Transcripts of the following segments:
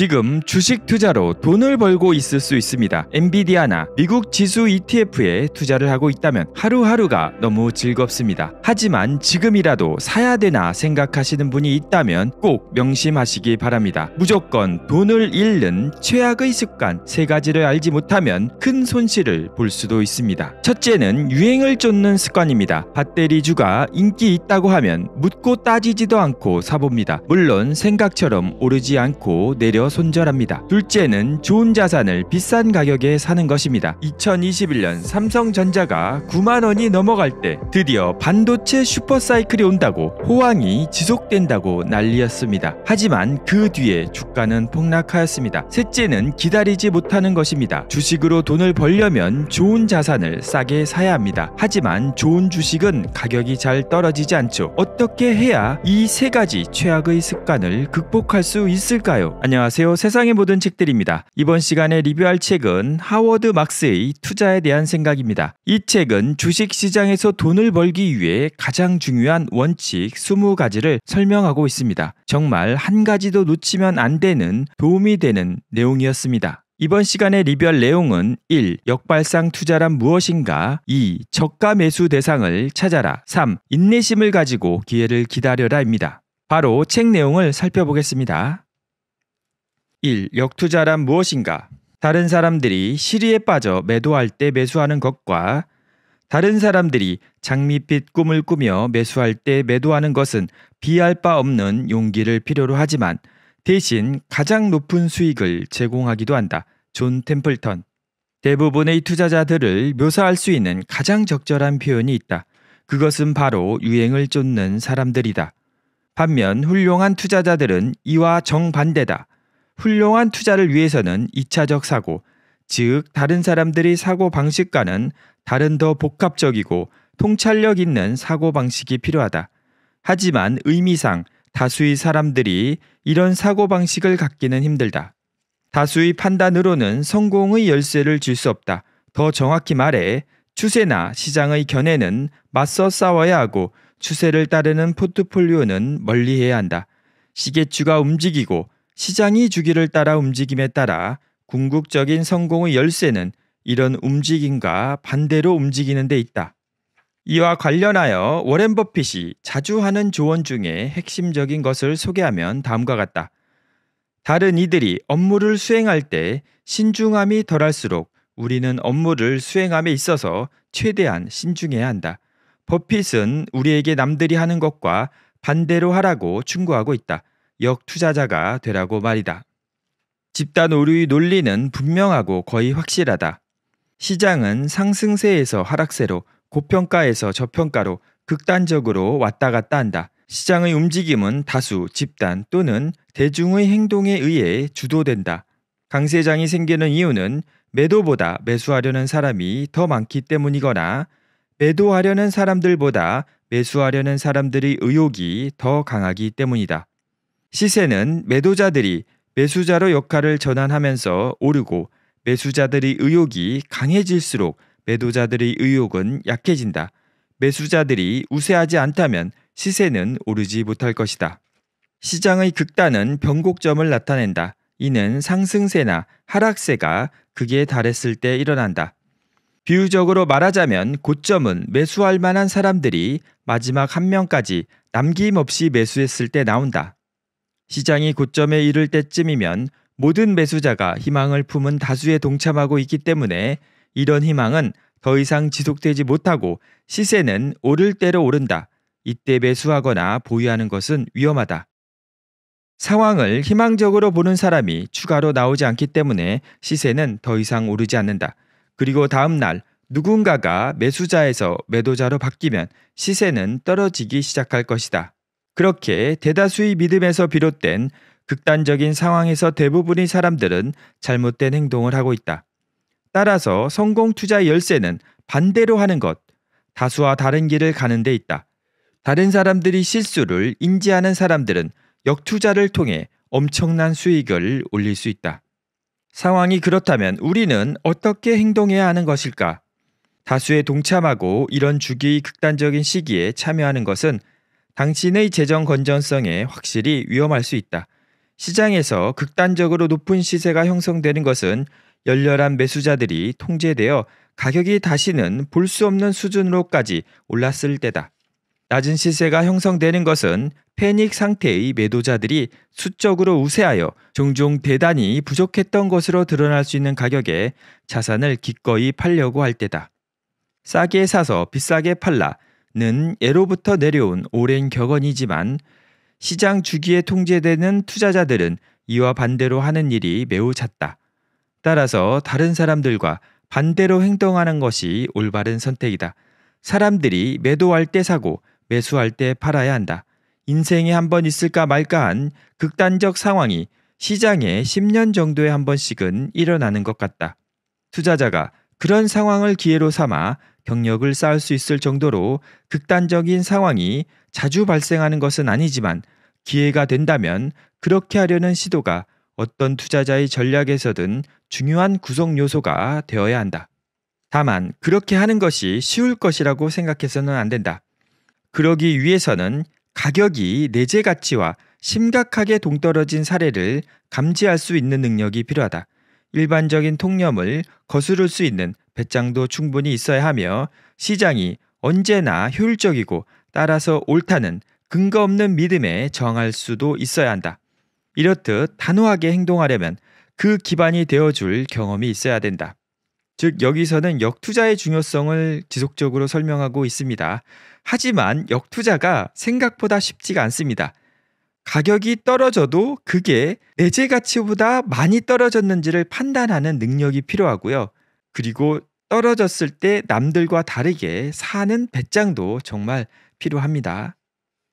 지금 주식 투자로 돈을 벌고 있을 수 있습니다. 엔비디아나 미국 지수 ETF에 투자를 하고 있다면 하루하루가 너무 즐겁습니다. 하지만 지금이라도 사야 되나 생각하시는 분이 있다면 꼭 명심하시기 바랍니다. 무조건 돈을 잃는 최악의 습관 세 가지를 알지 못하면 큰 손실을 볼 수도 있습니다. 첫째는 유행을 쫓는 습관입니다. 밧데리주가 인기 있다고 하면 묻고 따지지도 않고 사봅니다. 물론 생각처럼 오르지 않고 내려 손절합니다. 둘째는 좋은 자산을 비싼 가격에 사는 것입니다. 2021년 삼성전자가 9만 원이 넘어갈 때 드디어 반도체 슈퍼사이클이 온다고 호황이 지속된다고 난리였습니다. 하지만 그 뒤에 주가는 폭락하였습니다. 셋째는 기다리지 못하는 것입니다. 주식으로 돈을 벌려면 좋은 자산을 싸게 사야 합니다. 하지만 좋은 주식은 가격이 잘 떨어지지 않죠. 어떻게 해야 이 세 가지 최악의 습관을 극복할 수 있을까요? 안녕하세요. 안녕하세요. 세상의 모든 책들입니다. 이번 시간에 리뷰할 책은 하워드 막스의 투자에 대한 생각입니다. 이 책은 주식 시장에서 돈을 벌기 위해 가장 중요한 원칙 20가지를 설명하고 있습니다. 정말 한 가지도 놓치면 안 되는 도움이 되는 내용이었습니다. 이번 시간에 리뷰할 내용은 1. 역발상 투자란 무엇인가? 2. 저가 매수 대상을 찾아라. 3. 인내심을 가지고 기회를 기다려라입니다. 바로 책 내용을 살펴보겠습니다. 1. 역투자란 무엇인가? 다른 사람들이 시리에 빠져 매도할 때 매수하는 것과 다른 사람들이 장밋빛 꿈을 꾸며 매수할 때 매도하는 것은 비할 바 없는 용기를 필요로 하지만 대신 가장 높은 수익을 제공하기도 한다. 존 템플턴. 대부분의 투자자들을 묘사할 수 있는 가장 적절한 표현이 있다. 그것은 바로 유행을 쫓는 사람들이다. 반면 훌륭한 투자자들은 이와 정반대다. 훌륭한 투자를 위해서는 2차적 사고, 즉 다른 사람들이 사고 방식과는 다른 더 복합적이고 통찰력 있는 사고 방식이 필요하다. 하지만 의미상 다수의 사람들이 이런 사고 방식을 갖기는 힘들다. 다수의 판단으로는 성공의 열쇠를 줄 수 없다. 더 정확히 말해 추세나 시장의 견해는 맞서 싸워야 하고 추세를 따르는 포트폴리오는 멀리해야 한다. 시계추가 움직이고 시장이 주기를 따라 움직임에 따라 궁극적인 성공의 열쇠는 이런 움직임과 반대로 움직이는 데 있다. 이와 관련하여 워렌 버핏이 자주 하는 조언 중에 핵심적인 것을 소개하면 다음과 같다. 다른 이들이 업무를 수행할 때 신중함이 덜할수록 우리는 업무를 수행함에 있어서 최대한 신중해야 한다. 버핏은 우리에게 남들이 하는 것과 반대로 하라고 충고하고 있다. 역투자자가 되라고 말이다. 집단 오류의 논리는 분명하고 거의 확실하다. 시장은 상승세에서 하락세로 고평가에서 저평가로 극단적으로 왔다 갔다 한다. 시장의 움직임은 다수, 집단 또는 대중의 행동에 의해 주도된다. 강세장이 생기는 이유는 매도보다 매수하려는 사람이 더 많기 때문이거나 매도하려는 사람들보다 매수하려는 사람들의 의욕이 더 강하기 때문이다. 시세는 매도자들이 매수자로 역할을 전환하면서 오르고 매수자들의 의욕이 강해질수록 매도자들의 의욕은 약해진다. 매수자들이 우세하지 않다면 시세는 오르지 못할 것이다. 시장의 극단은 변곡점을 나타낸다. 이는 상승세나 하락세가 극에 달했을 때 일어난다. 비유적으로 말하자면 고점은 매수할 만한 사람들이 마지막 한 명까지 남김없이 매수했을 때 나온다. 시장이 고점에 이를 때쯤이면 모든 매수자가 희망을 품은 다수에 동참하고 있기 때문에 이런 희망은 더 이상 지속되지 못하고 시세는 오를 대로 오른다. 이때 매수하거나 보유하는 것은 위험하다. 상황을 희망적으로 보는 사람이 추가로 나오지 않기 때문에 시세는 더 이상 오르지 않는다. 그리고 다음 날 누군가가 매수자에서 매도자로 바뀌면 시세는 떨어지기 시작할 것이다. 그렇게 대다수의 믿음에서 비롯된 극단적인 상황에서 대부분의 사람들은 잘못된 행동을 하고 있다. 따라서 성공 투자 열쇠는 반대로 하는 것, 다수와 다른 길을 가는 데 있다. 다른 사람들이 실수를 인지하는 사람들은 역투자를 통해 엄청난 수익을 올릴 수 있다. 상황이 그렇다면 우리는 어떻게 행동해야 하는 것일까? 다수에 동참하고 이런 주기의 극단적인 시기에 참여하는 것은 당신의 재정 건전성에 확실히 위험할 수 있다. 시장에서 극단적으로 높은 시세가 형성되는 것은 열렬한 매수자들이 통제되어 가격이 다시는 볼 수 없는 수준으로까지 올랐을 때다. 낮은 시세가 형성되는 것은 패닉 상태의 매도자들이 수적으로 우세하여 종종 대단히 부족했던 것으로 드러날 수 있는 가격에 자산을 기꺼이 팔려고 할 때다. 싸게 사서 비싸게 팔라 는 예로부터 내려온 오랜 격언이지만 시장 주기에 통제되는 투자자들은 이와 반대로 하는 일이 매우 잦다. 따라서 다른 사람들과 반대로 행동하는 것이 올바른 선택이다. 사람들이 매도할 때 사고 매수할 때 팔아야 한다. 인생에 한 번 있을까 말까한 극단적 상황이 시장에 10년 정도에 한 번씩은 일어나는 것 같다. 투자자가 그런 상황을 기회로 삼아 경력을 쌓을 수 있을 정도로 극단적인 상황이 자주 발생하는 것은 아니지만 기회가 된다면 그렇게 하려는 시도가 어떤 투자자의 전략에서든 중요한 구성 요소가 되어야 한다. 다만 그렇게 하는 것이 쉬울 것이라고 생각해서는 안 된다. 그러기 위해서는 가격이 내재 가치와 심각하게 동떨어진 사례를 감지할 수 있는 능력이 필요하다. 일반적인 통념을 거스를 수 있는 배짱도 충분히 있어야 하며 시장이 언제나 효율적이고 따라서 옳다는 근거 없는 믿음에 정할 수도 있어야 한다. 이렇듯 단호하게 행동하려면 그 기반이 되어줄 경험이 있어야 된다. 즉, 여기서는 역투자의 중요성을 지속적으로 설명하고 있습니다. 하지만 역투자가 생각보다 쉽지가 않습니다. 가격이 떨어져도 그게 내재 가치보다 많이 떨어졌는지를 판단하는 능력이 필요하고요. 그리고 떨어졌을 때 남들과 다르게 사는 배짱도 정말 필요합니다.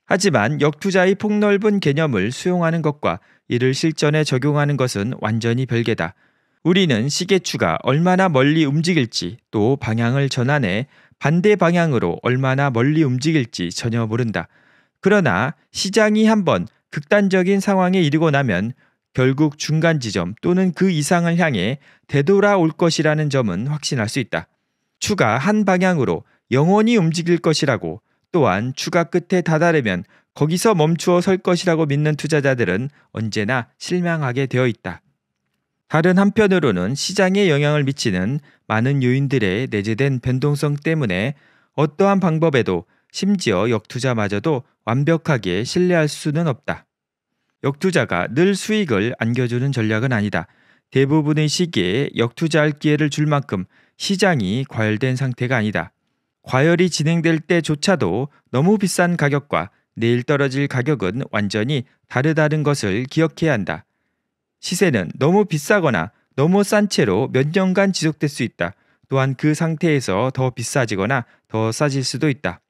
하지만 역투자의 폭넓은 개념을 수용하는 것과 이를 실전에 적용하는 것은 완전히 별개다. 우리는 시계추가 얼마나 멀리 움직일지 또 방향을 전환해 반대 방향으로 얼마나 멀리 움직일지 전혀 모른다. 그러나 시장이 한번 극단적인 상황에 이르고 나면 결국 중간 지점 또는 그 이상을 향해 되돌아올 것이라는 점은 확신할 수 있다. 추가 한 방향으로 영원히 움직일 것이라고 또한 추가 끝에 다다르면 거기서 멈추어 설 것이라고 믿는 투자자들은 언제나 실망하게 되어 있다. 다른 한편으로는 시장에 영향을 미치는 많은 요인들의 내재된 변동성 때문에 어떠한 방법에도 심지어 역투자마저도 완벽하게 신뢰할 수는 없다. 역투자가 늘 수익을 안겨주는 전략은 아니다. 대부분의 시기에 역투자할 기회를 줄 만큼 시장이 과열된 상태가 아니다. 과열이 진행될 때조차도 너무 비싼 가격과 내일 떨어질 가격은 완전히 다르다는 것을 기억해야 한다. 시세는 너무 비싸거나 너무 싼 채로 몇 년간 지속될 수 있다. 또한 그 상태에서 더 비싸지거나 더 싸질 수도 있다.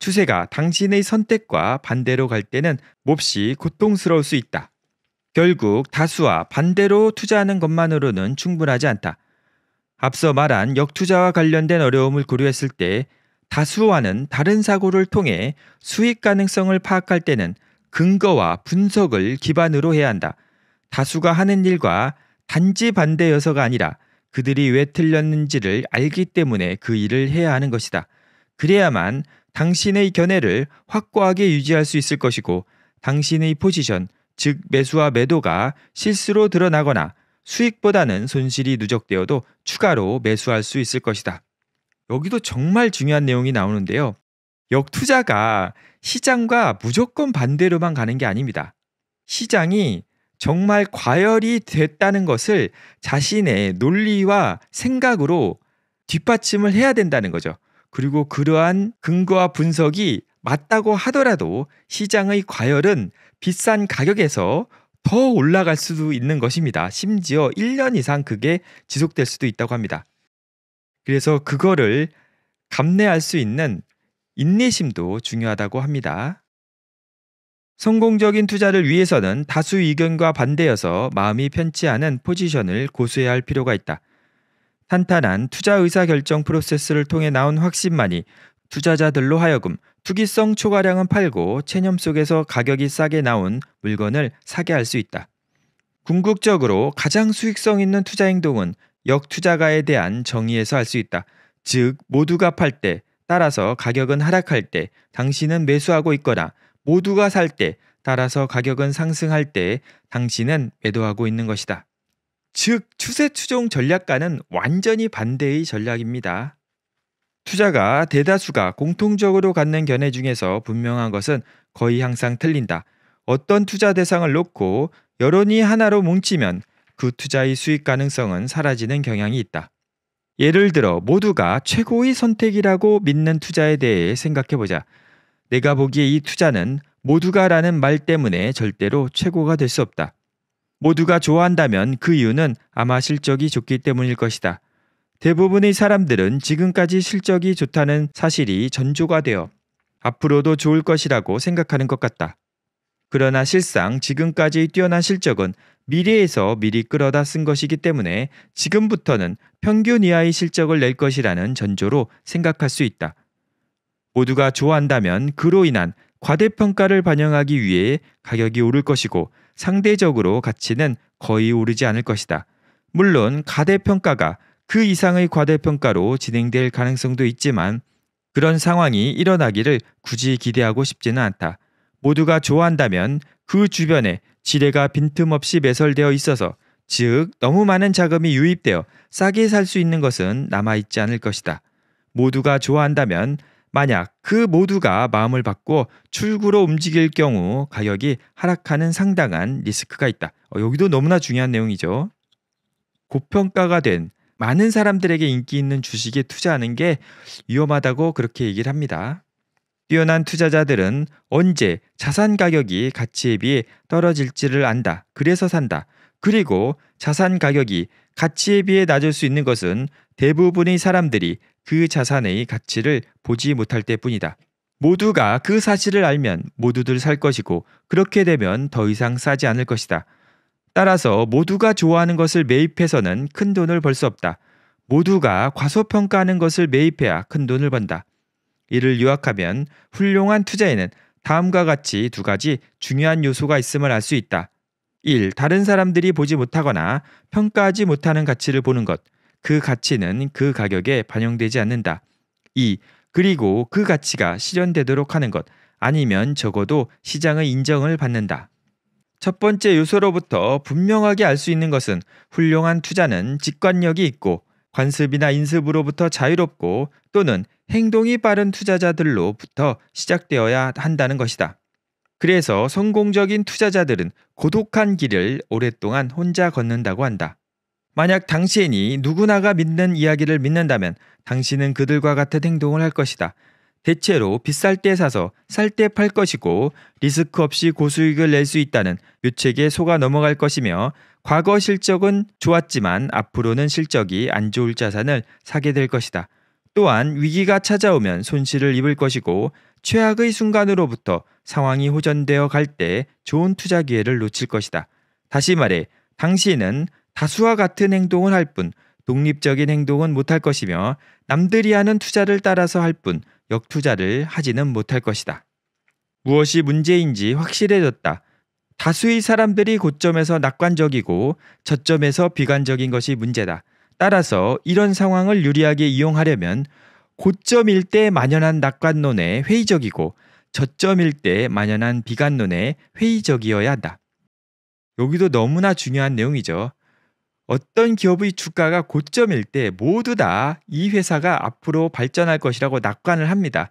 추세가 당신의 선택과 반대로 갈 때는 몹시 고통스러울 수 있다. 결국 다수와 반대로 투자하는 것만으로는 충분하지 않다. 앞서 말한 역투자와 관련된 어려움을 고려했을 때 다수와는 다른 사고를 통해 수익 가능성을 파악할 때는 근거와 분석을 기반으로 해야 한다. 다수가 하는 일과 단지 반대여서가 아니라 그들이 왜 틀렸는지를 알기 때문에 그 일을 해야 하는 것이다. 그래야만 당신의 견해를 확고하게 유지할 수 있을 것이고 당신의 포지션, 즉 매수와 매도가 실수로 드러나거나 수익보다는 손실이 누적되어도 추가로 매수할 수 있을 것이다. 여기도 정말 중요한 내용이 나오는데요. 역투자가 시장과 무조건 반대로만 가는 게 아닙니다. 시장이 정말 과열이 됐다는 것을 자신의 논리와 생각으로 뒷받침을 해야 된다는 거죠. 그리고 그러한 근거와 분석이 맞다고 하더라도 시장의 과열은 비싼 가격에서 더 올라갈 수도 있는 것입니다. 심지어 1년 이상 그게 지속될 수도 있다고 합니다. 그래서 그거를 감내할 수 있는 인내심도 중요하다고 합니다. 성공적인 투자를 위해서는 다수 의견과 반대여서 마음이 편치 않은 포지션을 고수해야 할 필요가 있다. 탄탄한 투자 의사결정 프로세스를 통해 나온 확신만이 투자자들로 하여금 투기성 초과량은 팔고 체념 속에서 가격이 싸게 나온 물건을 사게 할 수 있다. 궁극적으로 가장 수익성 있는 투자 행동은 역투자가에 대한 정의에서 할 수 있다. 즉, 모두가 팔 때, 따라서 가격은 하락할 때, 당신은 매수하고 있거나, 모두가 살 때, 따라서 가격은 상승할 때, 당신은 매도하고 있는 것이다. 즉 추세 추종 전략과는 완전히 반대의 전략입니다. 투자가 대다수가 공통적으로 갖는 견해 중에서 분명한 것은 거의 항상 틀린다. 어떤 투자 대상을 놓고 여론이 하나로 뭉치면 그 투자의 수익 가능성은 사라지는 경향이 있다. 예를 들어 모두가 최고의 선택이라고 믿는 투자에 대해 생각해 보자. 내가 보기에 이 투자는 모두가라는 말 때문에 절대로 최고가 될 수 없다. 모두가 좋아한다면 그 이유는 아마 실적이 좋기 때문일 것이다. 대부분의 사람들은 지금까지 실적이 좋다는 사실이 전조가 되어 앞으로도 좋을 것이라고 생각하는 것 같다. 그러나 실상 지금까지 뛰어난 실적은 미래에서 미리 끌어다 쓴 것이기 때문에 지금부터는 평균 이하의 실적을 낼 것이라는 전조로 생각할 수 있다. 모두가 좋아한다면 그로 인한 과대평가를 반영하기 위해 가격이 오를 것이고 상대적으로 가치는 거의 오르지 않을 것이다. 물론 가대평가가 그 이상의 과대평가로 진행될 가능성도 있지만 그런 상황이 일어나기를 굳이 기대하고 싶지는 않다. 모두가 좋아한다면 그 주변에 지뢰가 빈틈없이 매설되어 있어서 즉 너무 많은 자금이 유입되어 싸게 살 수 있는 것은 남아있지 않을 것이다. 모두가 좋아한다면 만약 그 모두가 마음을 바꿔 출구로 움직일 경우 가격이 하락하는 상당한 리스크가 있다. 어, 여기도 너무나 중요한 내용이죠. 고평가가 된 많은 사람들에게 인기 있는 주식에 투자하는 게 위험하다고 그렇게 얘기를 합니다. 뛰어난 투자자들은 언제 자산 가격이 가치에 비해 떨어질지를 안다. 그래서 산다. 그리고 자산 가격이 가치에 비해 낮을 수 있는 것은 대부분의 사람들이 그 자산의 가치를 보지 못할 때뿐이다. 모두가 그 사실을 알면 모두들 살 것이고 그렇게 되면 더 이상 싸지 않을 것이다. 따라서 모두가 좋아하는 것을 매입해서는 큰 돈을 벌 수 없다. 모두가 과소평가하는 것을 매입해야 큰 돈을 번다. 이를 요약하면 훌륭한 투자에는 다음과 같이 두 가지 중요한 요소가 있음을 알 수 있다. 1. 다른 사람들이 보지 못하거나 평가하지 못하는 가치를 보는 것. 그 가치는 그 가격에 반영되지 않는다. 2. 그리고 그 가치가 실현되도록 하는 것. 아니면 적어도 시장의 인정을 받는다. 첫 번째 요소로부터 분명하게 알 수 있는 것은 훌륭한 투자는 직관력이 있고 관습이나 인습으로부터 자유롭고 또는 행동이 빠른 투자자들로부터 시작되어야 한다는 것이다. 그래서 성공적인 투자자들은 고독한 길을 오랫동안 혼자 걷는다고 한다. 만약 당신이 누구나가 믿는 이야기를 믿는다면 당신은 그들과 같은 행동을 할 것이다. 대체로 비쌀 때 사서 살 때 팔 것이고 리스크 없이 고수익을 낼 수 있다는 묘책에 속아 넘어갈 것이며 과거 실적은 좋았지만 앞으로는 실적이 안 좋을 자산을 사게 될 것이다. 또한 위기가 찾아오면 손실을 입을 것이고 최악의 순간으로부터 상황이 호전되어 갈 때 좋은 투자 기회를 놓칠 것이다. 다시 말해, 당신은 다수와 같은 행동을 할 뿐, 독립적인 행동은 못할 것이며, 남들이 하는 투자를 따라서 할 뿐, 역투자를 하지는 못할 것이다. 무엇이 문제인지 확실해졌다. 다수의 사람들이 고점에서 낙관적이고 저점에서 비관적인 것이 문제다. 따라서 이런 상황을 유리하게 이용하려면 고점일 때 만연한 낙관론에 회의적이고 저점일 때 만연한 비관론에 회의적이어야 한다. 여기도 너무나 중요한 내용이죠. 어떤 기업의 주가가 고점일 때 모두 다 이 회사가 앞으로 발전할 것이라고 낙관을 합니다.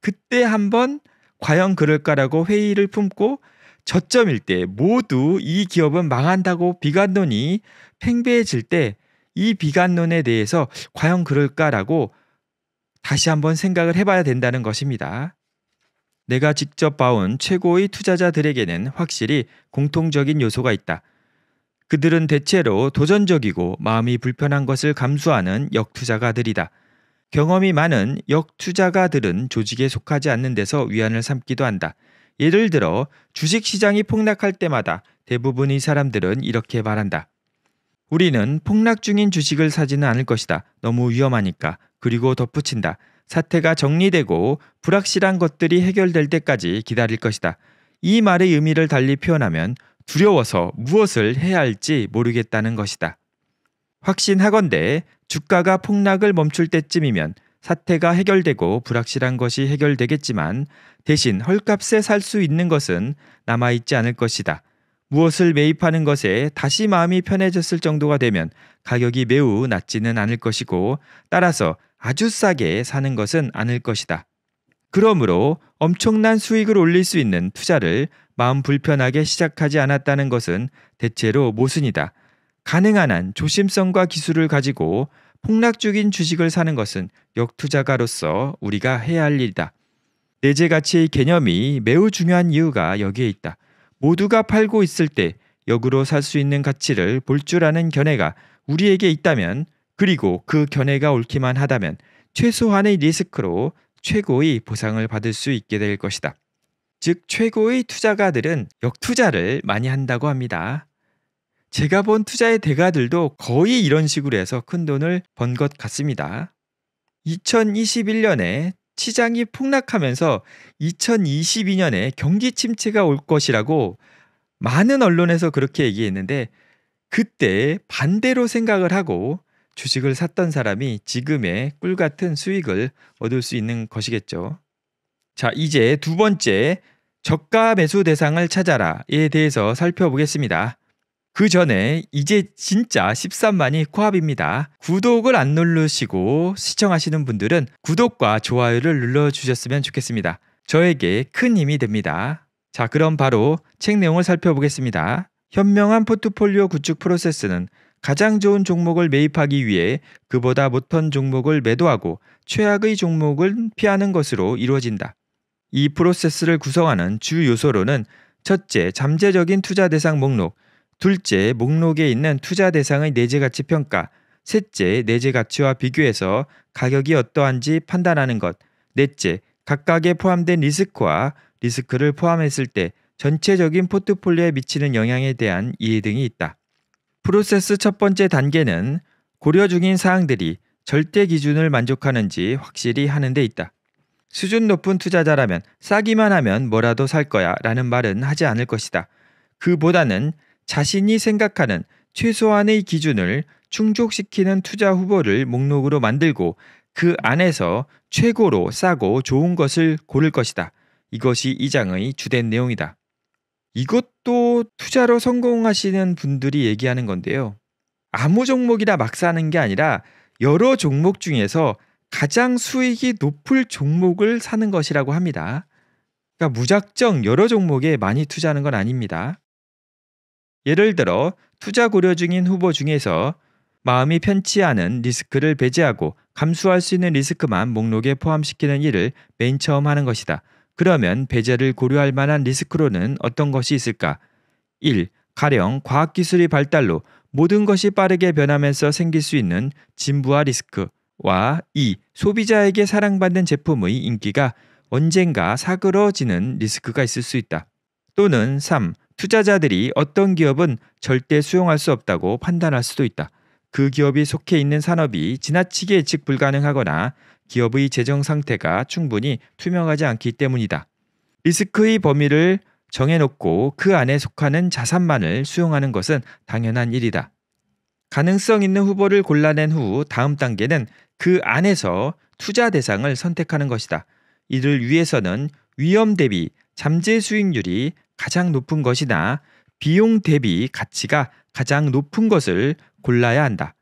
그때 한번 과연 그럴까라고 회의를 품고 저점일 때 모두 이 기업은 망한다고 비관론이 팽배해질 때 이 비관론에 대해서 과연 그럴까라고 다시 한번 생각을 해봐야 된다는 것입니다. 내가 직접 봐온 최고의 투자자들에게는 확실히 공통적인 요소가 있다. 그들은 대체로 도전적이고 마음이 불편한 것을 감수하는 역투자가들이다. 경험이 많은 역투자가들은 조직에 속하지 않는 데서 위안을 삼기도 한다. 예를 들어 주식 시장이 폭락할 때마다 대부분의 사람들은 이렇게 말한다. 우리는 폭락 중인 주식을 사지는 않을 것이다. 너무 위험하니까. 그리고 덧붙인다. 사태가 정리되고 불확실한 것들이 해결될 때까지 기다릴 것이다. 이 말의 의미를 달리 표현하면 두려워서 무엇을 해야 할지 모르겠다는 것이다. 확신하건대 주가가 폭락을 멈출 때쯤이면 사태가 해결되고 불확실한 것이 해결되겠지만 대신 헐값에 살 수 있는 것은 남아있지 않을 것이다. 무엇을 매입하는 것에 다시 마음이 편해졌을 정도가 되면 가격이 매우 낮지는 않을 것이고 따라서 아주 싸게 사는 것은 아닐 것이다. 그러므로 엄청난 수익을 올릴 수 있는 투자를 마음 불편하게 시작하지 않았다는 것은 대체로 모순이다. 가능한 한 조심성과 기술을 가지고 폭락 적인 주식을 사는 것은 역투자가로서 우리가 해야 할 일이다. 내재 가치의 개념이 매우 중요한 이유가 여기에 있다. 모두가 팔고 있을 때 역으로 살 수 있는 가치를 볼 줄 아는 견해가 우리에게 있다면 그리고 그 견해가 옳기만 하다면 최소한의 리스크로 최고의 보상을 받을 수 있게 될 것이다. 즉, 최고의 투자가들은 역투자를 많이 한다고 합니다. 제가 본 투자의 대가들도 거의 이런 식으로 해서 큰 돈을 번 것 같습니다. 2021년에 시장이 폭락하면서 2022년에 경기 침체가 올 것이라고 많은 언론에서 그렇게 얘기했는데 그때 반대로 생각을 하고 주식을 샀던 사람이 지금의 꿀 같은 수익을 얻을 수 있는 것이겠죠. 자, 이제 두 번째 저가 매수 대상을 찾아라에 대해서 살펴보겠습니다. 그 전에 이제 진짜 13만이 코앞입니다. 구독을 안 누르시고 시청하시는 분들은 구독과 좋아요를 눌러주셨으면 좋겠습니다. 저에게 큰 힘이 됩니다. 자, 그럼 바로 책 내용을 살펴보겠습니다. 현명한 포트폴리오 구축 프로세스는 가장 좋은 종목을 매입하기 위해 그보다 못한 종목을 매도하고 최악의 종목을 피하는 것으로 이루어진다. 이 프로세스를 구성하는 주 요소로는 첫째, 잠재적인 투자 대상 목록, 둘째, 목록에 있는 투자 대상의 내재 가치 평가, 셋째, 내재 가치와 비교해서 가격이 어떠한지 판단하는 것, 넷째, 각각에 포함된 리스크와 리스크를 포함했을 때 전체적인 포트폴리오에 미치는 영향에 대한 이해 등이 있다. 프로세스 첫 번째 단계는 고려 중인 사항들이 절대 기준을 만족하는지 확실히 하는 데 있다. 수준 높은 투자자라면 싸기만 하면 뭐라도 살 거야 라는 말은 하지 않을 것이다. 그보다는 자신이 생각하는 최소한의 기준을 충족시키는 투자 후보를 목록으로 만들고 그 안에서 최고로 싸고 좋은 것을 고를 것이다. 이것이 이 장의 주된 내용이다. 이것도 투자로 성공하시는 분들이 얘기하는 건데요. 아무 종목이나 막 사는 게 아니라 여러 종목 중에서 가장 수익이 높을 종목을 사는 것이라고 합니다. 그러니까 무작정 여러 종목에 많이 투자하는 건 아닙니다. 예를 들어 투자 고려 중인 후보 중에서 마음이 편치 않은 리스크를 배제하고 감수할 수 있는 리스크만 목록에 포함시키는 일을 맨 처음 하는 것이다. 그러면 배제를 고려할 만한 리스크로는 어떤 것이 있을까? 1. 가령 과학기술의 발달로 모든 것이 빠르게 변하면서 생길 수 있는 진부와 리스크와 2. 소비자에게 사랑받는 제품의 인기가 언젠가 사그러지는 리스크가 있을 수 있다. 또는 3. 투자자들이 어떤 기업은 절대 수용할 수 없다고 판단할 수도 있다. 그 기업이 속해 있는 산업이 지나치게 예측 불가능하거나 기업의 재정 상태가 충분히 투명하지 않기 때문이다. 리스크의 범위를 정해놓고 그 안에 속하는 자산만을 수용하는 것은 당연한 일이다. 가능성 있는 후보를 골라낸 후 다음 단계는 그 안에서 투자 대상을 선택하는 것이다. 이를 위해서는 위험 대비 잠재 수익률이 가장 높은 것이나 비용 대비 가치가 가장 높은 것을 골라야 한다.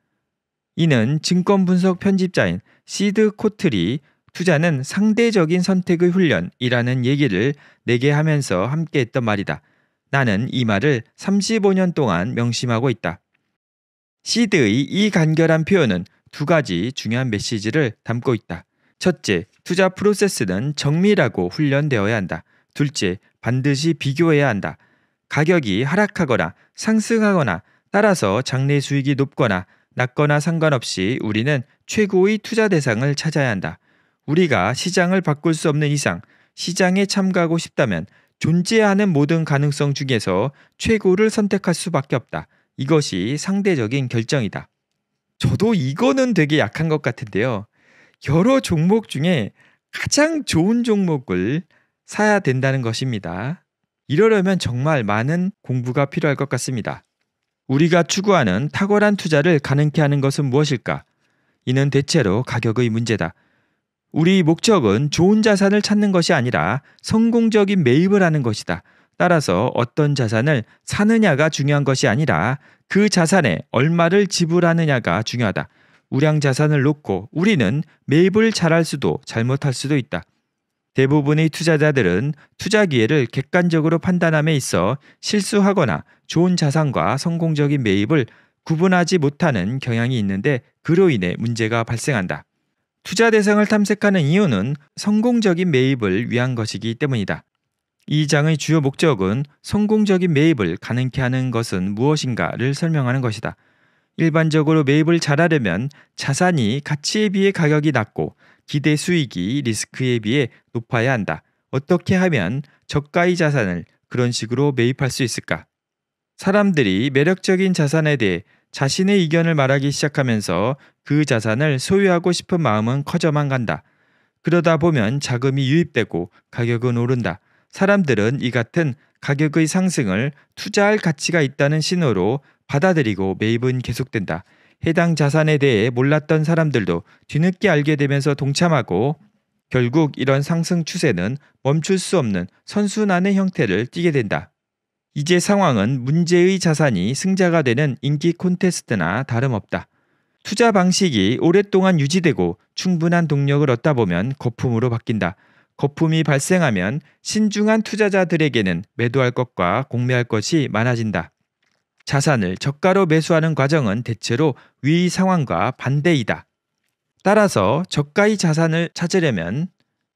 이는 증권 분석 편집자인 시드 코틀이 투자는 상대적인 선택의 훈련이라는 얘기를 내게 하면서 함께 했던 말이다. 나는 이 말을 35년 동안 명심하고 있다. 시드의 이 간결한 표현은 두 가지 중요한 메시지를 담고 있다. 첫째, 투자 프로세스는 정밀하고 훈련되어야 한다. 둘째, 반드시 비교해야 한다. 가격이 하락하거나 상승하거나 따라서 장래 수익이 높거나 낮거나 상관없이 우리는 최고의 투자 대상을 찾아야 한다. 우리가 시장을 바꿀 수 없는 이상 시장에 참가하고 싶다면 존재하는 모든 가능성 중에서 최고를 선택할 수밖에 없다. 이것이 상대적인 결정이다. 저도 이거는 되게 약한 것 같은데요. 여러 종목 중에 가장 좋은 종목을 사야 된다는 것입니다. 이러려면 정말 많은 공부가 필요할 것 같습니다. 우리가 추구하는 탁월한 투자를 가능케 하는 것은 무엇일까? 이는 대체로 가격의 문제다. 우리 목적은 좋은 자산을 찾는 것이 아니라 성공적인 매입을 하는 것이다. 따라서 어떤 자산을 사느냐가 중요한 것이 아니라 그 자산에 얼마를 지불하느냐가 중요하다. 우량 자산을 놓고 우리는 매입을 잘할 수도 잘못할 수도 있다. 대부분의 투자자들은 투자 기회를 객관적으로 판단함에 있어 실수하거나 좋은 자산과 성공적인 매입을 구분하지 못하는 경향이 있는데 그로 인해 문제가 발생한다. 투자 대상을 탐색하는 이유는 성공적인 매입을 위한 것이기 때문이다. 이 장의 주요 목적은 성공적인 매입을 가능케 하는 것은 무엇인가를 설명하는 것이다. 일반적으로 매입을 잘하려면 자산이 가치에 비해 가격이 낮고 기대 수익이 리스크에 비해 높아야 한다. 어떻게 하면 저가의 자산을 그런 식으로 매입할 수 있을까? 사람들이 매력적인 자산에 대해 자신의 의견을 말하기 시작하면서 그 자산을 소유하고 싶은 마음은 커져만 간다. 그러다 보면 자금이 유입되고 가격은 오른다. 사람들은 이 같은 가격의 상승을 투자할 가치가 있다는 신호로 받아들이고 매입은 계속된다. 해당 자산에 대해 몰랐던 사람들도 뒤늦게 알게 되면서 동참하고 결국 이런 상승 추세는 멈출 수 없는 선순환의 형태를 띠게 된다. 이제 상황은 문제의 자산이 승자가 되는 인기 콘테스트나 다름없다. 투자 방식이 오랫동안 유지되고 충분한 동력을 얻다 보면 거품으로 바뀐다. 거품이 발생하면 신중한 투자자들에게는 매도할 것과 공매할 것이 많아진다. 자산을 저가로 매수하는 과정은 대체로 위 상황과 반대이다. 따라서 저가의 자산을 찾으려면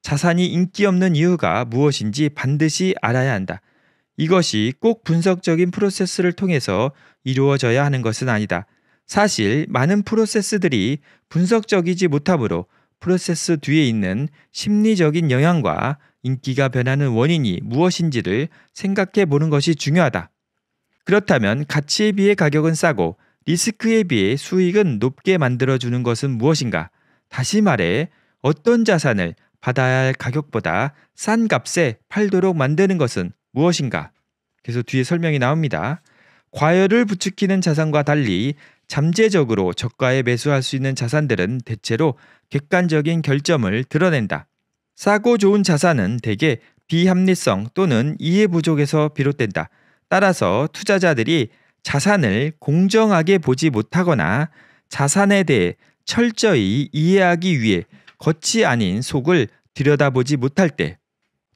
자산이 인기 없는 이유가 무엇인지 반드시 알아야 한다. 이것이 꼭 분석적인 프로세스를 통해서 이루어져야 하는 것은 아니다. 사실 많은 프로세스들이 분석적이지 못하므로 프로세스 뒤에 있는 심리적인 영향과 인기가 변하는 원인이 무엇인지를 생각해 보는 것이 중요하다. 그렇다면 가치에 비해 가격은 싸고 리스크에 비해 수익은 높게 만들어주는 것은 무엇인가? 다시 말해, 어떤 자산을 받아야 할 가격보다 싼 값에 팔도록 만드는 것은 무엇인가? 그래서 뒤에 설명이 나옵니다. 과열을 부추기는 자산과 달리 잠재적으로 저가에 매수할 수 있는 자산들은 대체로 객관적인 결점을 드러낸다. 싸고 좋은 자산은 대개 비합리성 또는 이해 부족에서 비롯된다. 따라서 투자자들이 자산을 공정하게 보지 못하거나 자산에 대해 철저히 이해하기 위해 겉이 아닌 속을 들여다보지 못할 때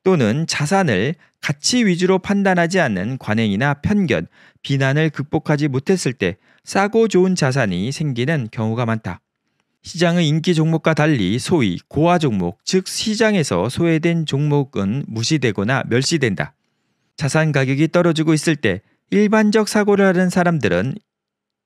또는 자산을 가치 위주로 판단하지 않는 관행이나 편견, 비난을 극복하지 못했을 때 싸고 좋은 자산이 생기는 경우가 많다. 시장의 인기 종목과 달리 소위 고아 종목, 즉 시장에서 소외된 종목은 무시되거나 멸시된다. 자산 가격이 떨어지고 있을 때 일반적 사고를 하는 사람들은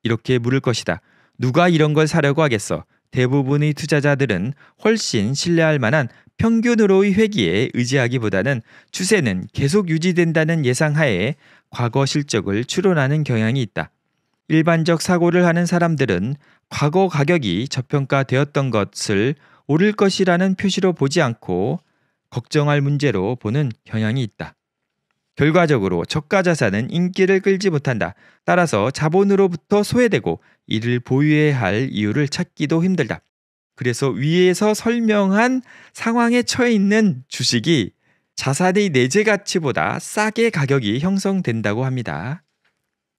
이렇게 물을 것이다. 누가 이런 걸 사려고 하겠어? 대부분의 투자자들은 훨씬 신뢰할 만한 평균으로의 회기에 의지하기보다는 추세는 계속 유지된다는 예상하에 과거 실적을 추론하는 경향이 있다. 일반적 사고를 하는 사람들은 과거 가격이 저평가되었던 것을 오를 것이라는 표시로 보지 않고 걱정할 문제로 보는 경향이 있다. 결과적으로 저가 자산은 인기를 끌지 못한다. 따라서 자본으로부터 소외되고 이를 보유해야 할 이유를 찾기도 힘들다. 그래서 위에서 설명한 상황에 처해 있는 주식이 자산의 내재 가치보다 싸게 가격이 형성된다고 합니다.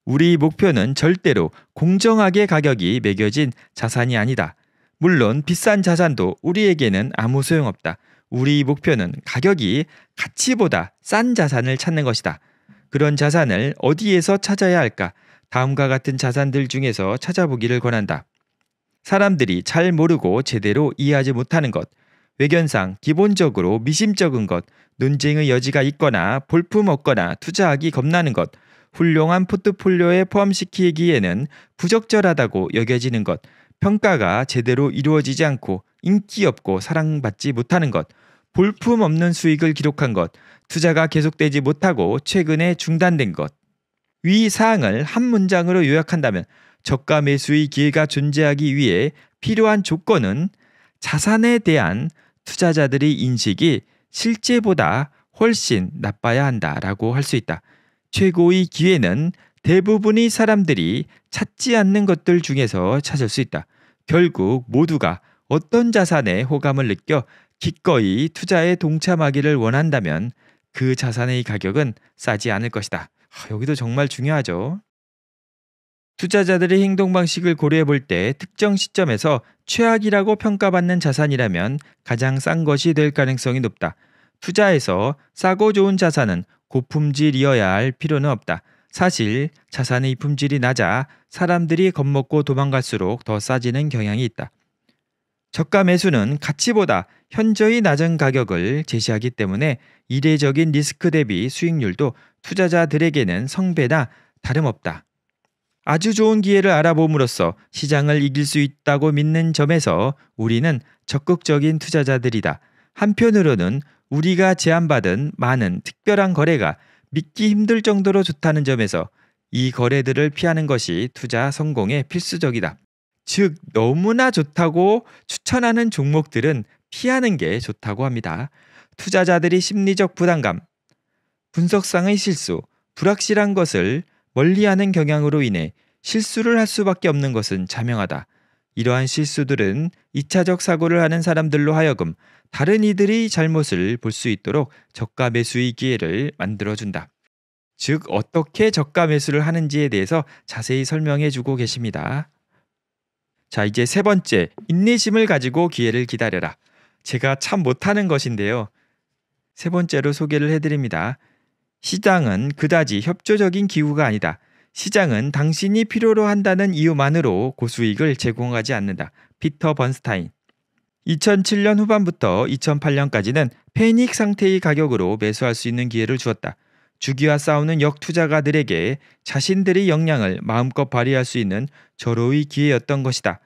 우리 목표는 절대로 공정하게 가격이 매겨진 자산이 아니다. 물론 비싼 자산도 우리에게는 아무 소용없다. 우리 목표는 가격이 가치보다 싼 자산을 찾는 것이다. 그런 자산을 어디에서 찾아야 할까? 다음과 같은 자산들 중에서 찾아보기를 권한다. 사람들이 잘 모르고 제대로 이해하지 못하는 것, 외견상 기본적으로 미심쩍은 것, 논쟁의 여지가 있거나 볼품 없거나 투자하기 겁나는 것, 훌륭한 포트폴리오에 포함시키기에는 부적절하다고 여겨지는 것, 평가가 제대로 이루어지지 않고 인기 없고 사랑받지 못하는 것, 볼품 없는 수익을 기록한 것, 투자가 계속되지 못하고 최근에 중단된 것. 위 사항을 한 문장으로 요약한다면 저가 매수의 기회가 존재하기 위해 필요한 조건은 자산에 대한 투자자들의 인식이 실제보다 훨씬 나빠야 한다라고 할 수 있다. 최고의 기회는 대부분의 사람들이 찾지 않는 것들 중에서 찾을 수 있다. 결국 모두가 어떤 자산에 호감을 느껴 기꺼이 투자에 동참하기를 원한다면 그 자산의 가격은 싸지 않을 것이다. 여기도 정말 중요하죠. 투자자들의 행동 방식을 고려해 볼 때 특정 시점에서 최악이라고 평가받는 자산이라면 가장 싼 것이 될 가능성이 높다. 투자에서 싸고 좋은 자산은 고품질이어야 할 필요는 없다. 사실 자산의 품질이 낮아 사람들이 겁먹고 도망갈수록 더 싸지는 경향이 있다. 저가 매수는 가치보다 현저히 낮은 가격을 제시하기 때문에 이례적인 리스크 대비 수익률도 투자자들에게는 성배나 다름없다. 아주 좋은 기회를 알아봄으로써 시장을 이길 수 있다고 믿는 점에서 우리는 적극적인 투자자들이다. 한편으로는 우리가 제안받은 많은 특별한 거래가 믿기 힘들 정도로 좋다는 점에서 이 거래들을 피하는 것이 투자 성공에 필수적이다. 즉, 너무나 좋다고 추천하는 종목들은 피하는 게 좋다고 합니다. 투자자들이 심리적 부담감, 분석상의 실수, 불확실한 것을 멀리하는 경향으로 인해 실수를 할 수밖에 없는 것은 자명하다. 이러한 실수들은 2차적 사고를 하는 사람들로 하여금 다른 이들이 잘못을 볼 수 있도록 저가 매수의 기회를 만들어준다. 즉, 어떻게 저가 매수를 하는지에 대해서 자세히 설명해 주고 계십니다. 자, 이제 세 번째, 인내심을 가지고 기회를 기다려라. 제가 참 못하는 것인데요. 세 번째로 소개를 해드립니다. 시장은 그다지 협조적인 기구가 아니다. 시장은 당신이 필요로 한다는 이유만으로 고수익을 제공하지 않는다. 피터 번스타인. 2007년 후반부터 2008년까지는 패닉 상태의 가격으로 매수할 수 있는 기회를 주었다. 주기와 싸우는 역투자가들에게 자신들의 역량을 마음껏 발휘할 수 있는 절호의 기회였던 것이다.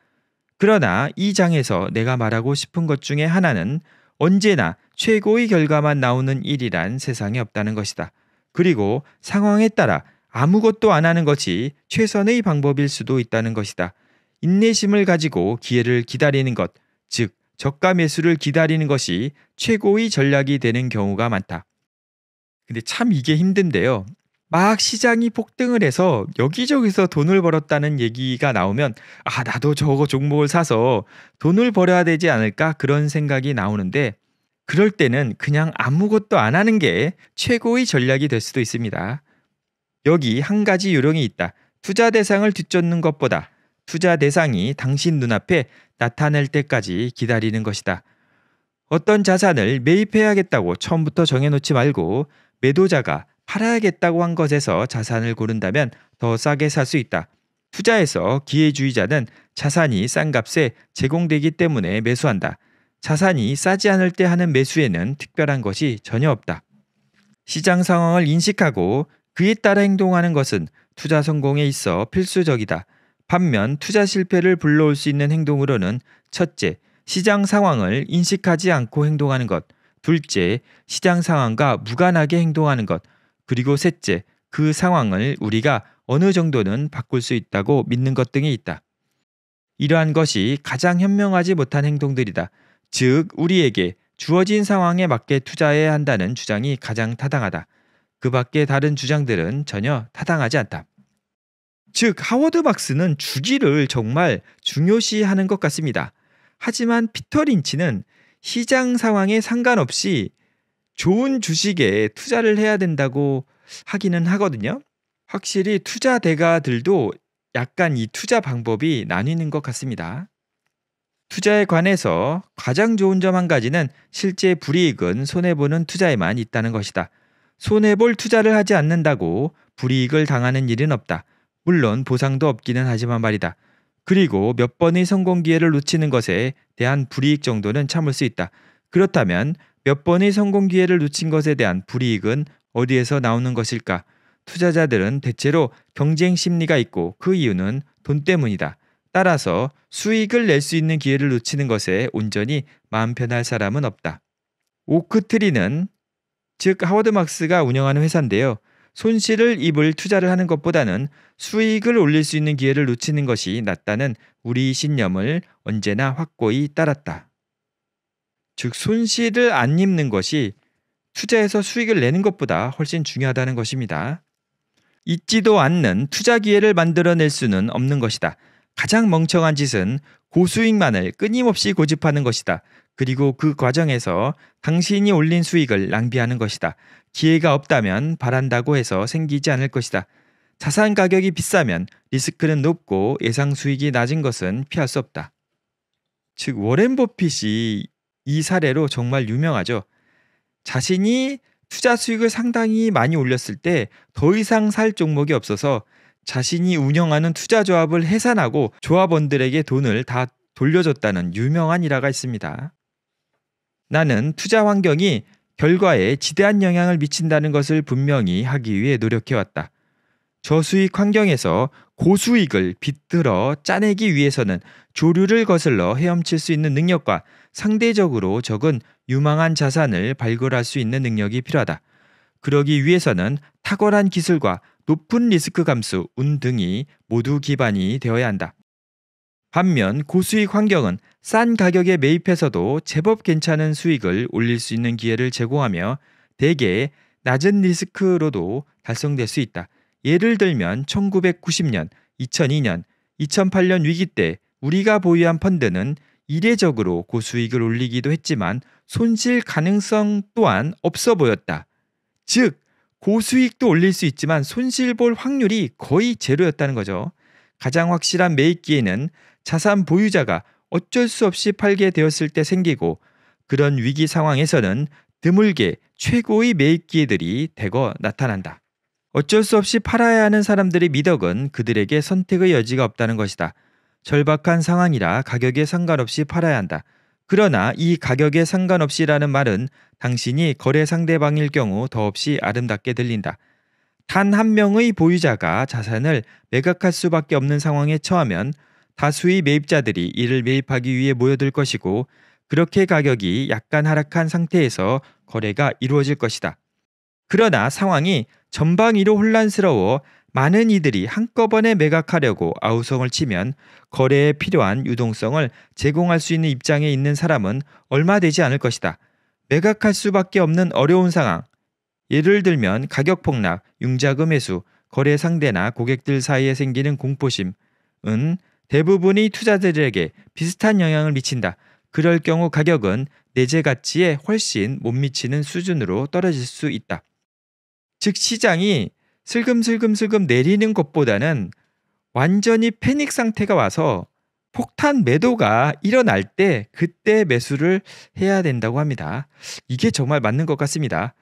그러나 이 장에서 내가 말하고 싶은 것 중에 하나는 언제나 최고의 결과만 나오는 일이란 세상에 없다는 것이다. 그리고 상황에 따라 아무것도 안 하는 것이 최선의 방법일 수도 있다는 것이다. 인내심을 가지고 기회를 기다리는 것, 즉 저가 매수를 기다리는 것이 최고의 전략이 되는 경우가 많다. 근데 참 이게 힘든데요. 막 시장이 폭등을 해서 여기저기서 돈을 벌었다는 얘기가 나오면 아 나도 저거 종목을 사서 돈을 벌어야 되지 않을까 그런 생각이 나오는데 그럴 때는 그냥 아무것도 안 하는 게 최고의 전략이 될 수도 있습니다. 여기 한 가지 요령이 있다. 투자 대상을 뒤쫓는 것보다 투자 대상이 당신 눈앞에 나타날 때까지 기다리는 것이다. 어떤 자산을 매입해야겠다고 처음부터 정해놓지 말고 매도자가 팔아야겠다고 한 것에서 자산을 고른다면 더 싸게 살 수 있다. 투자에서 기회주의자는 자산이 싼 값에 제공되기 때문에 매수한다. 자산이 싸지 않을 때 하는 매수에는 특별한 것이 전혀 없다. 시장 상황을 인식하고 그에 따라 행동하는 것은 투자 성공에 있어 필수적이다. 반면 투자 실패를 불러올 수 있는 행동으로는 첫째, 시장 상황을 인식하지 않고 행동하는 것, 둘째, 시장 상황과 무관하게 행동하는 것, 그리고 셋째, 그 상황을 우리가 어느 정도는 바꿀 수 있다고 믿는 것 등이 있다. 이러한 것이 가장 현명하지 못한 행동들이다. 즉 우리에게 주어진 상황에 맞게 투자해야 한다는 주장이 가장 타당하다. 그 밖의 다른 주장들은 전혀 타당하지 않다. 즉 하워드 박스는 주기를 정말 중요시하는 것 같습니다. 하지만 피터 린치는 시장 상황에 상관없이 좋은 주식에 투자를 해야 된다고 하기는 하거든요. 확실히 투자 대가들도 약간 이 투자 방법이 나뉘는 것 같습니다. 투자에 관해서 가장 좋은 점 한 가지는 실제 불이익은 손해보는 투자에만 있다는 것이다. 손해볼 투자를 하지 않는다고 불이익을 당하는 일은 없다. 물론 보상도 없기는 하지만 말이다. 그리고 몇 번의 성공 기회를 놓치는 것에 대한 불이익 정도는 참을 수 있다. 그렇다면 몇 번의 성공 기회를 놓친 것에 대한 불이익은 어디에서 나오는 것일까? 투자자들은 대체로 경쟁 심리가 있고 그 이유는 돈 때문이다. 따라서 수익을 낼 수 있는 기회를 놓치는 것에 온전히 마음 편할 사람은 없다. 오크트리는 즉 하워드 막스가 운영하는 회사인데요. 손실을 입을 투자를 하는 것보다는 수익을 올릴 수 있는 기회를 놓치는 것이 낫다는 우리 신념을 언제나 확고히 따랐다. 즉 손실을 안 입는 것이 투자에서 수익을 내는 것보다 훨씬 중요하다는 것입니다. 잊지도 않는 투자 기회를 만들어낼 수는 없는 것이다. 가장 멍청한 짓은 고수익만을 끊임없이 고집하는 것이다. 그리고 그 과정에서 당신이 올린 수익을 낭비하는 것이다. 기회가 없다면 바란다고 해서 생기지 않을 것이다. 자산 가격이 비싸면 리스크는 높고 예상 수익이 낮은 것은 피할 수 없다. 즉 워렌 버핏이 이 사례로 정말 유명하죠. 자신이 투자 수익을 상당히 많이 올렸을 때 더 이상 살 종목이 없어서 자신이 운영하는 투자조합을 해산하고 조합원들에게 돈을 다 돌려줬다는 유명한 일화가 있습니다. 나는 투자 환경이 결과에 지대한 영향을 미친다는 것을 분명히 하기 위해 노력해왔다. 저수익 환경에서 고수익을 비틀어 짜내기 위해서는 조류를 거슬러 헤엄칠 수 있는 능력과 상대적으로 적은 유망한 자산을 발굴할 수 있는 능력이 필요하다. 그러기 위해서는 탁월한 기술과 높은 리스크 감수, 운 등이 모두 기반이 되어야 한다. 반면 고수익 환경은 싼 가격에 매입해서도 제법 괜찮은 수익을 올릴 수 있는 기회를 제공하며 대개 낮은 리스크로도 달성될 수 있다. 예를 들면 1990년, 2002년, 2008년 위기 때 우리가 보유한 펀드는 이례적으로 고수익을 올리기도 했지만 손실 가능성 또한 없어 보였다. 즉, 고수익도 올릴 수 있지만 손실 볼 확률이 거의 제로였다는 거죠. 가장 확실한 매입기에는 자산 보유자가 어쩔 수 없이 팔게 되었을 때 생기고 그런 위기 상황에서는 드물게 최고의 매입 기회들이 대거 나타난다. 어쩔 수 없이 팔아야 하는 사람들의 미덕은 그들에게 선택의 여지가 없다는 것이다. 절박한 상황이라 가격에 상관없이 팔아야 한다. 그러나 이 가격에 상관없이라는 말은 당신이 거래 상대방일 경우 더없이 아름답게 들린다. 단 한 명의 보유자가 자산을 매각할 수밖에 없는 상황에 처하면 다수의 매입자들이 이를 매입하기 위해 모여들 것이고 그렇게 가격이 약간 하락한 상태에서 거래가 이루어질 것이다. 그러나 상황이 전방위로 혼란스러워 많은 이들이 한꺼번에 매각하려고 아우성을 치면 거래에 필요한 유동성을 제공할 수 있는 입장에 있는 사람은 얼마 되지 않을 것이다. 매각할 수밖에 없는 어려운 상황. 예를 들면 가격 폭락, 융자금 회수, 거래 상대나 고객들 사이에 생기는 공포심은 대부분이 투자자들에게 비슷한 영향을 미친다. 그럴 경우 가격은 내재 가치에 훨씬 못 미치는 수준으로 떨어질 수 있다. 즉 시장이 슬금슬금슬금 내리는 것보다는 완전히 패닉 상태가 와서 폭탄 매도가 일어날 때 그때 매수를 해야 된다고 합니다. 이게 정말 맞는 것 같습니다.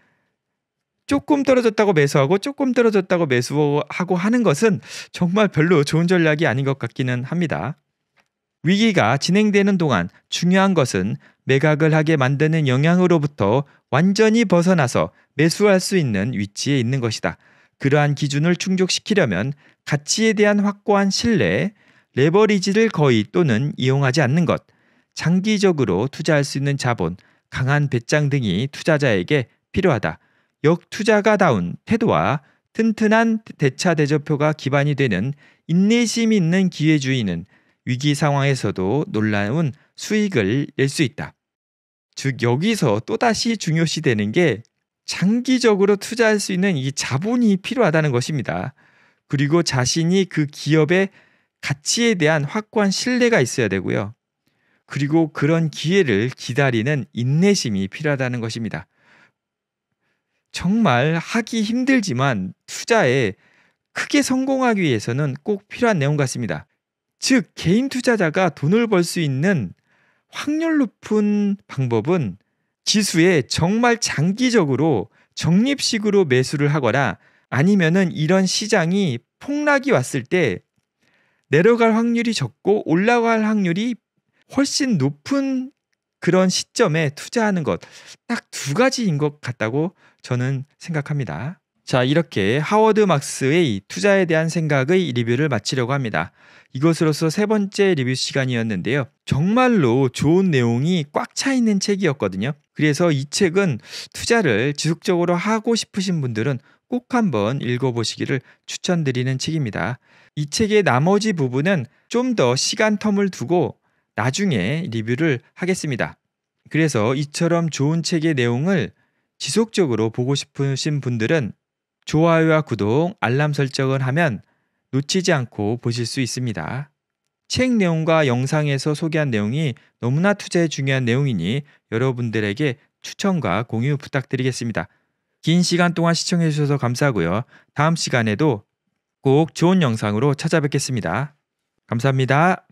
조금 떨어졌다고 매수하고 조금 떨어졌다고 매수하고 하는 것은 정말 별로 좋은 전략이 아닌 것 같기는 합니다. 위기가 진행되는 동안 중요한 것은 매각을 하게 만드는 영향으로부터 완전히 벗어나서 매수할 수 있는 위치에 있는 것이다. 그러한 기준을 충족시키려면 가치에 대한 확고한 신뢰, 레버리지를 거의 또는 이용하지 않는 것, 장기적으로 투자할 수 있는 자본, 강한 배짱 등이 투자자에게 필요하다. 역투자가다운 태도와 튼튼한 대차 대조표가 기반이 되는 인내심 있는 기회주의는 위기 상황에서도 놀라운 수익을 낼 수 있다. 즉 여기서 또다시 중요시 되는 게 장기적으로 투자할 수 있는 이 자본이 필요하다는 것입니다. 그리고 자신이 그 기업의 가치에 대한 확고한 신뢰가 있어야 되고요. 그리고 그런 기회를 기다리는 인내심이 필요하다는 것입니다. 정말 하기 힘들지만 투자에 크게 성공하기 위해서는 꼭 필요한 내용 같습니다. 즉, 개인 투자자가 돈을 벌 수 있는 확률 높은 방법은 지수에 정말 장기적으로 적립식으로 매수를 하거나 아니면은 이런 시장이 폭락이 왔을 때 내려갈 확률이 적고 올라갈 확률이 훨씬 높은 그런 시점에 투자하는 것 딱 두 가지인 것 같다고 저는 생각합니다. 자, 이렇게 하워드 막스의 투자에 대한 생각의 리뷰를 마치려고 합니다. 이것으로서 세 번째 리뷰 시간이었는데요. 정말로 좋은 내용이 꽉 차 있는 책이었거든요. 그래서 이 책은 투자를 지속적으로 하고 싶으신 분들은 꼭 한번 읽어보시기를 추천드리는 책입니다. 이 책의 나머지 부분은 좀 더 시간 텀을 두고 나중에 리뷰를 하겠습니다. 그래서 이처럼 좋은 책의 내용을 지속적으로 보고 싶으신 분들은 좋아요와 구독, 알람 설정을 하면 놓치지 않고 보실 수 있습니다. 책 내용과 영상에서 소개한 내용이 너무나 투자에 중요한 내용이니 여러분들에게 추천과 공유 부탁드리겠습니다. 긴 시간 동안 시청해 주셔서 감사하고요. 다음 시간에도 꼭 좋은 영상으로 찾아뵙겠습니다. 감사합니다.